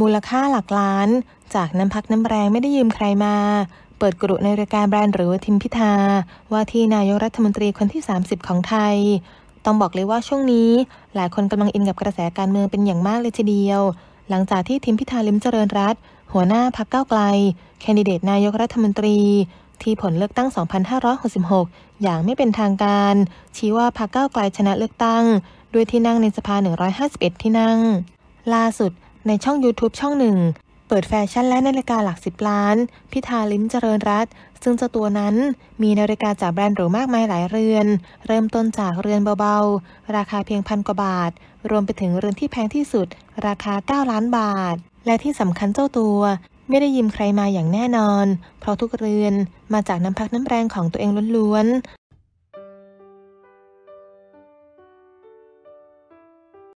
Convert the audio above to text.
มูลค่าหลักล้านจากน้ำพักน้ำแรงไม่ได้ยืมใครมา เปิดกรุในรายการแบรนด์หรือทิมพิธา ว่าที่นายกรัฐมนตรีคนที่ 30 ของไทย ต้องบอกเลยว่าช่วงนี้ หลายคนกำลังอินกับกระแสการเมืองเป็นอย่างมากเลยทีเดียว หลังจากที่ทิมพิธาลิมเจริญรัตหัวหน้าพักเก้าไกล แคนดิเดตนายกรัฐมนตรี ที่ผลเลือกตั้ง 2566อย่างไม่เป็นทางการ ชี้ว่าพักเก้าไกลชนะเลือกตั้งด้วยที่นั่งในสภา 151 ที่นั่ง ล่าสุดในช่อง YouTube ช่องหนึ่ง เปิดแฟชั่นและนาฬิกาหลักสิบล้าน พิธาลิ้มเจริญรัตซึ่งเจ้าตัวนั้น มีนาฬิกาจากแบรนด์หรูมากมายหลายเรือน เริ่มต้นจากเรือนเบาๆ ราคาเพียงพันกว่าบาท รวมไปถึงเรือนที่แพงที่สุด ราคา 9 ล้านบาท และที่สำคัญเจ้าตัว ไม่ได้ยืมใครมาอย่างแน่นอน เพราะทุกเรือนมาจากน้ำพักน้ำแรงของตัวเองล้วน